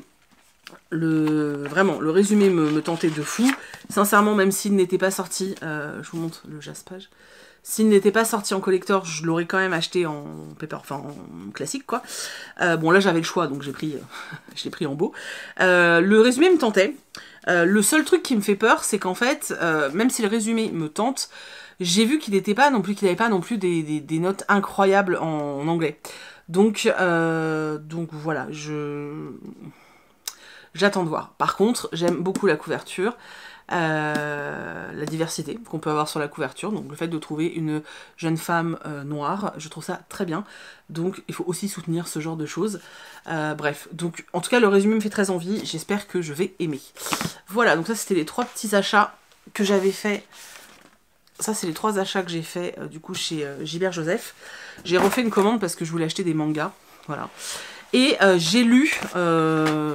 le, vraiment, le résumé me, tentait de fou. Sincèrement, même s'il n'était pas sorti... je vous montre le jaspage. S'il n'était pas sorti en collector, je l'aurais quand même acheté en paper, enfin en classique quoi. Euh, bon là j'avais le choix donc j'ai pris, je l'ai pris en beau. Euh, le résumé me tentait. Euh, le seul truc qui me fait peur, c'est qu'en fait, même si le résumé me tente, j'ai vu qu'il n'était pas non plus, qu'il n'avait pas non plus des, notes incroyables en, anglais. Donc, donc voilà, je j'attends de voir. Par contre, j'aime beaucoup la couverture. Euh, la diversité qu'on peut avoir sur la couverture. Donc le fait de trouver une jeune femme euh, noire, je trouve ça très bien. Donc il faut aussi soutenir ce genre de choses. Euh, bref, donc en tout cas le résumé me fait très envie, j'espère que je vais aimer. Voilà, donc ça c'était les trois petits achats que j'avais fait. Ça, c'est les trois achats que j'ai fait du coup chez Gilbert Joseph. J'ai refait une commande parce que je voulais acheter des mangas. Voilà. Et j'ai lu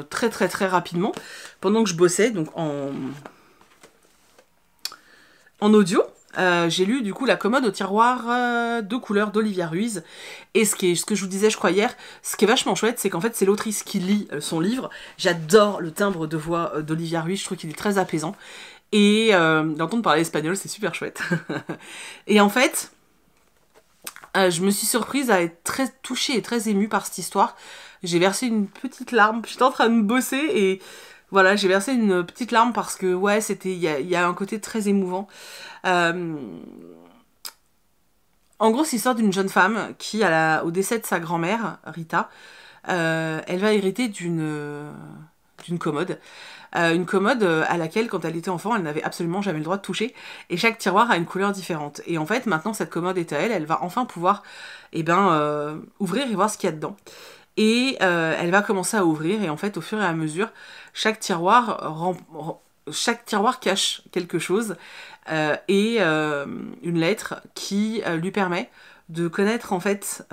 très très très rapidement pendant que je bossais, donc en, en audio, euh, j'ai lu du coup La commode au tiroir euh, de couleur d'Olivia Ruiz. Et ce, qui est, ce que je vous disais, je crois, hier, ce qui est vachement chouette, c'est qu'en fait, c'est l'autrice qui lit euh, son livre. J'adore le timbre de voix d'Olivia Ruiz, je trouve qu'il est très apaisant. Et d'entendre parler espagnol, c'est super chouette. et en fait, je me suis surprise à être très touchée et très émue par cette histoire. J'ai versé une petite larme, j'étais en train de bosser et voilà, j'ai versé une petite larme parce que, ouais, c'était, il y a, un côté très émouvant. Euh, en gros, c'est l'histoire d'une jeune femme qui, à au décès de sa grand-mère, Rita, euh, elle va hériter d'une d'une commode. Euh, une commode à laquelle, quand elle était enfant, elle n'avait absolument jamais le droit de toucher. Et chaque tiroir a une couleur différente. Et en fait, maintenant, cette commode est à elle. Elle va enfin pouvoir eh ben, ouvrir et voir ce qu'il y a dedans. Et elle va commencer à ouvrir. Et en fait, au fur et à mesure, chaque tiroir, cache quelque chose euh, et euh, une lettre qui euh, lui permet de connaître en fait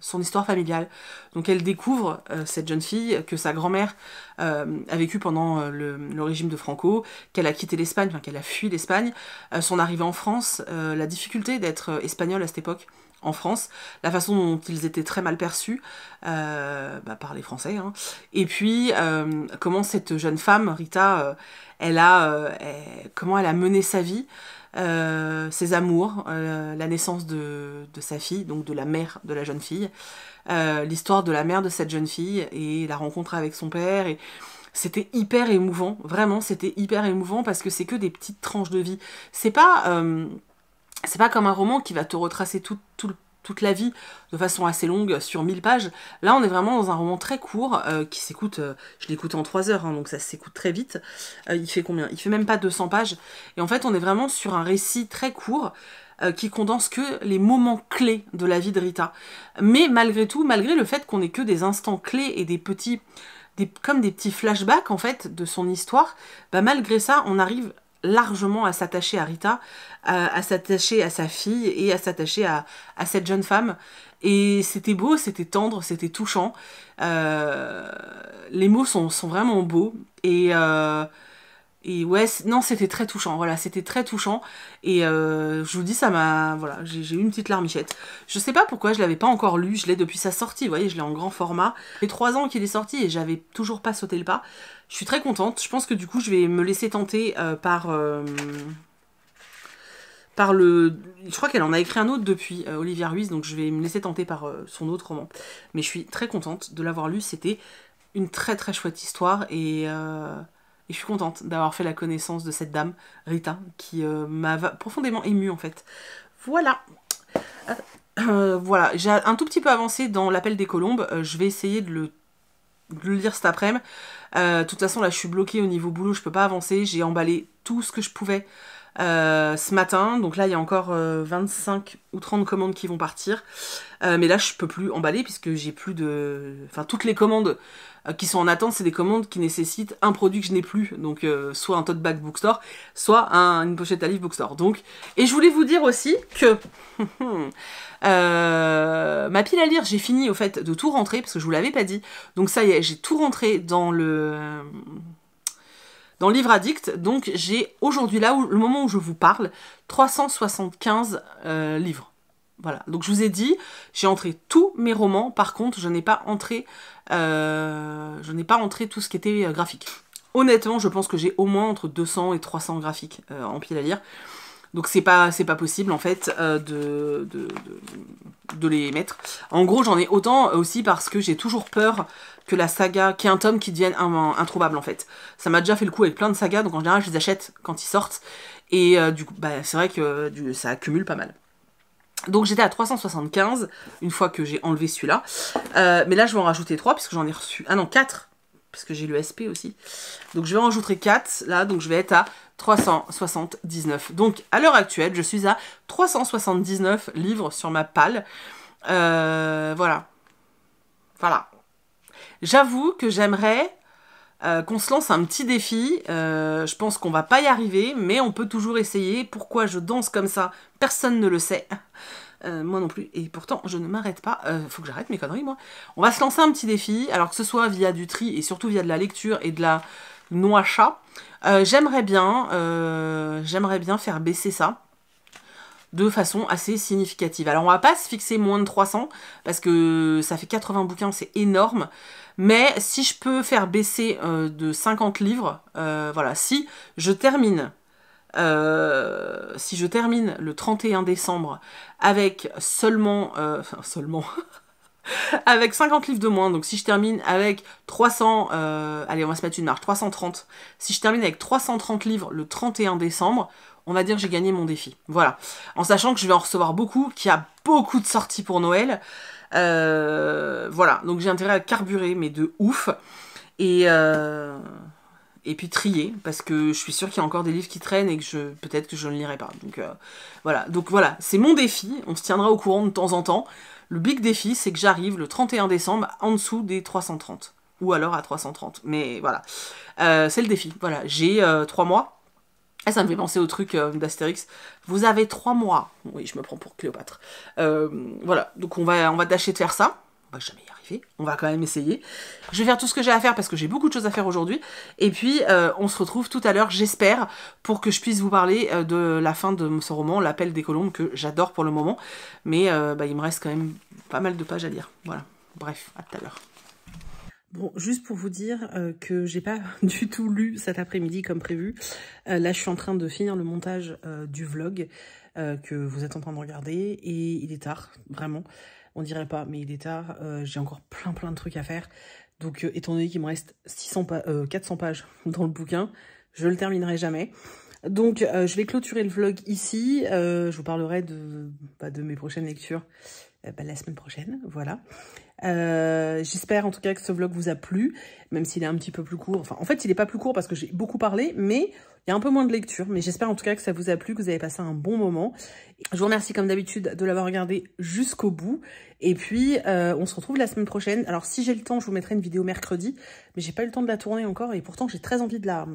son histoire familiale. Donc elle découvre, cette jeune fille, que sa grand-mère a vécu pendant le, le, régime de Franco, qu'elle a quitté l'Espagne, qu'elle a fui l'Espagne, son arrivée en France, la difficulté d'être espagnole à cette époque, en France, la façon dont ils étaient très mal perçus euh, bah, par les Français, hein. et puis euh, comment cette jeune femme, Rita, euh, elle a, comment elle a mené sa vie, ses amours, la naissance de, de, sa fille, donc de la mère de la jeune fille, l'histoire de la mère de cette jeune fille et la rencontre avec son père et c'était hyper émouvant, vraiment c'était hyper émouvant parce que c'est que des petites tranches de vie. C'est pas c'est pas comme un roman qui va te retracer toute la vie de façon assez longue sur 1000 pages. Là, on est vraiment dans un roman très court euh, qui s'écoute, euh, je l'écoute en 3 heures, hein, donc ça s'écoute très vite. Euh, il fait combien Il fait même pas 200 pages. Et en fait, on est vraiment sur un récit très court qui condense que les moments clés de la vie de Rita. Mais malgré tout, malgré le fait qu'on ait que des instants clés et des petits... Des, comme des petits flashbacks en fait de son histoire, bah malgré ça on arrive largement à s'attacher à Rita, à, s'attacher à sa fille et à s'attacher à, cette jeune femme. Et c'était beau, c'était tendre, c'était touchant. Euh, les mots sont, sont, vraiment beaux. Et euh, et ouais, non, c'était très touchant. Voilà, c'était très touchant. Et euh, je vous dis, ça m'a. Voilà, j'ai eu une petite larmichette. Je sais pas pourquoi je l'avais pas encore lu. Je l'ai depuis sa sortie. Vous voyez, je l'ai en grand format. fait trois ans qu'il est sorti et j'avais toujours pas sauté le pas. Je suis très contente. Je pense que du coup, je vais me laisser tenter euh, par. Euh, par le. Je crois qu'elle en a écrit un autre depuis, Olivia Ruiz, donc je vais me laisser tenter par son autre roman. Mais je suis très contente de l'avoir lu. C'était une très très chouette histoire et. Et je suis contente d'avoir fait la connaissance de cette dame, Rita, qui euh, m'a profondément émue en fait. Voilà. Euh, euh, voilà, j'ai un tout petit peu avancé dans l'appel des colombes. je vais essayer de le, le lire cet après-midi. De toute façon, là, je suis bloquée au niveau boulot, je peux pas avancer. J'ai emballé tout ce que je pouvais ce matin. Donc là, il y a encore 25 ou 30 commandes qui vont partir. mais là, je peux plus emballer puisque j'ai plus de... Enfin, toutes les commandes euh, qui sont en attente, c'est des commandes qui nécessitent un produit que je n'ai plus, donc euh, soit un tote bag bookstore, soit un, une pochette à livre bookstore. Donc, et je voulais vous dire aussi que euh, ma pile à lire, j'ai fini au fait de tout rentrer parce que je vous l'avais pas dit. Donc ça y est, j'ai tout rentré dans le dans Livre Addict. Donc j'ai aujourd'hui là, où, le moment où je vous parle, 375 livres. Voilà, donc je vous ai dit, j'ai entré tous mes romans, par contre je n'ai pas entré euh, je n'ai pas entré tout ce qui était euh, graphique. Honnêtement, je pense que j'ai au moins entre 200 et 300 graphiques euh, en pile à lire. Donc c'est pas c'est pas possible en fait de, de, les mettre. En gros, j'en ai autant aussi parce que j'ai toujours peur que la saga, qu'un y un tome qui devienne introuvable en fait. Ça m'a déjà fait le coup avec plein de sagas, donc en général je les achète quand ils sortent. Et du coup, bah, c'est vrai que ça accumule pas mal. Donc j'étais à 375 une fois que j'ai enlevé celui-là. Euh, mais là, je vais en rajouter 3 puisque j'en ai reçu... Ah non, 4 parce que j'ai le SP aussi. Donc je vais en rajouter 4 là, donc je vais être à 379. Donc à l'heure actuelle, je suis à 379 livres sur ma palle. Euh, voilà. Voilà. J'avoue que j'aimerais euh, qu'on se lance un petit défi. Euh, je pense qu'on va pas y arriver, mais on peut toujours essayer. Pourquoi je danse comme ça Personne ne le sait. Euh, moi non plus, et pourtant je ne m'arrête pas, faut que j'arrête mes conneries moi. On va se lancer un petit défi, alors que ce soit via du tri et surtout via de la lecture et de la noix chat. j'aimerais bien, j'aimerais bien faire baisser ça de façon assez significative. Alors on va pas se fixer moins de 300 parce que ça fait 80 bouquins, c'est énorme. Mais si je peux faire baisser euh, de 50 livres, euh, voilà, si je termine. Euh, si je termine le 31 décembre avec seulement, seulement, avec 50 livres de moins, donc si je termine avec 300, allez on va se mettre une marge, 330, si je termine avec 330 livres le 31 décembre, on va dire que j'ai gagné mon défi. Voilà. En sachant que je vais en recevoir beaucoup, qu'il y a beaucoup de sorties pour Noël. Euh, voilà, donc j'ai intérêt à carburer, mais de ouf. Et, euh, et puis trier, parce que je suis sûre qu'il y a encore des livres qui traînent et que peut-être que je ne lirai pas. Donc euh, voilà, donc voilà, c'est mon défi. On se tiendra au courant de temps en temps. Le big défi, c'est que j'arrive le 31 décembre en dessous des 330. Ou alors à 330. Mais voilà. c'est le défi. Voilà. J'ai 3 mois eh, ça me fait penser au truc euh, d'Astérix. Vous avez trois mois. Oui, je me prends pour Cléopâtre. Euh, voilà, donc on va, on va tâcher de faire ça. On va jamais y arriver. On va quand même essayer. Je vais faire tout ce que j'ai à faire parce que j'ai beaucoup de choses à faire aujourd'hui. Et puis, euh, on se retrouve tout à l'heure, j'espère, pour que je puisse vous parler de la fin de ce roman, L'Appel des colombes, que j'adore pour le moment. Mais bah, il me reste quand même pas mal de pages à lire. Voilà. Bref, à tout à l'heure. Bon, juste pour vous dire euh, que j'ai pas du tout lu cet après-midi comme prévu. Euh, là, je suis en train de finir le montage euh, du vlog que vous êtes en train de regarder et il est tard, vraiment. On dirait pas, mais il est tard. j'ai encore plein plein de trucs à faire. Donc, étant donné qu'il me reste 600 400 pages dans le bouquin, je le terminerai jamais. Donc, je vais clôturer le vlog ici. je vous parlerai de, bah, mes prochaines lectures bah, la semaine prochaine, voilà. Euh, j'espère en tout cas que ce vlog vous a plu, même s'il est un petit peu plus court. Enfin, en fait, il n'est pas plus court parce que j'ai beaucoup parlé, mais il y a un peu moins de lecture. Mais j'espère en tout cas que ça vous a plu, que vous avez passé un bon moment. Je vous remercie comme d'habitude de l'avoir regardé jusqu'au bout. Et puis, euh, on se retrouve la semaine prochaine. Alors, si j'ai le temps, je vous mettrai une vidéo mercredi, mais j'ai pas eu le temps de la tourner encore. Et pourtant, j'ai très envie de la,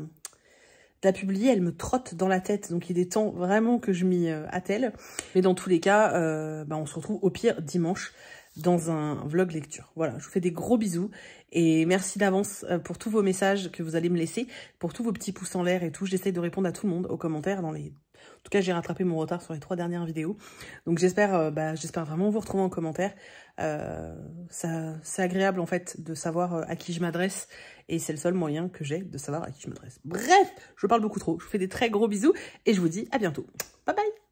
la publier, elle me trotte dans la tête, donc il est temps vraiment que je m'y euh, attelle. Mais dans tous les cas, bah, on se retrouve au pire dimanche dans un vlog lecture. Voilà, je vous fais des gros bisous et merci d'avance euh, pour tous vos messages que vous allez me laisser, pour tous vos petits pouces en l'air et tout. J'essaie de répondre à tout le monde, aux commentaires, dans les... En tout cas, j'ai rattrapé mon retard sur les trois dernières vidéos. Donc j'espère euh, bah, j'espère vraiment vous retrouver en commentaire. Euh, c'est agréable en fait de savoir à qui je m'adresse et c'est le seul moyen que j'ai de savoir à qui je m'adresse. Bref, je parle beaucoup trop. Je vous fais des très gros bisous et je vous dis à bientôt. Bye bye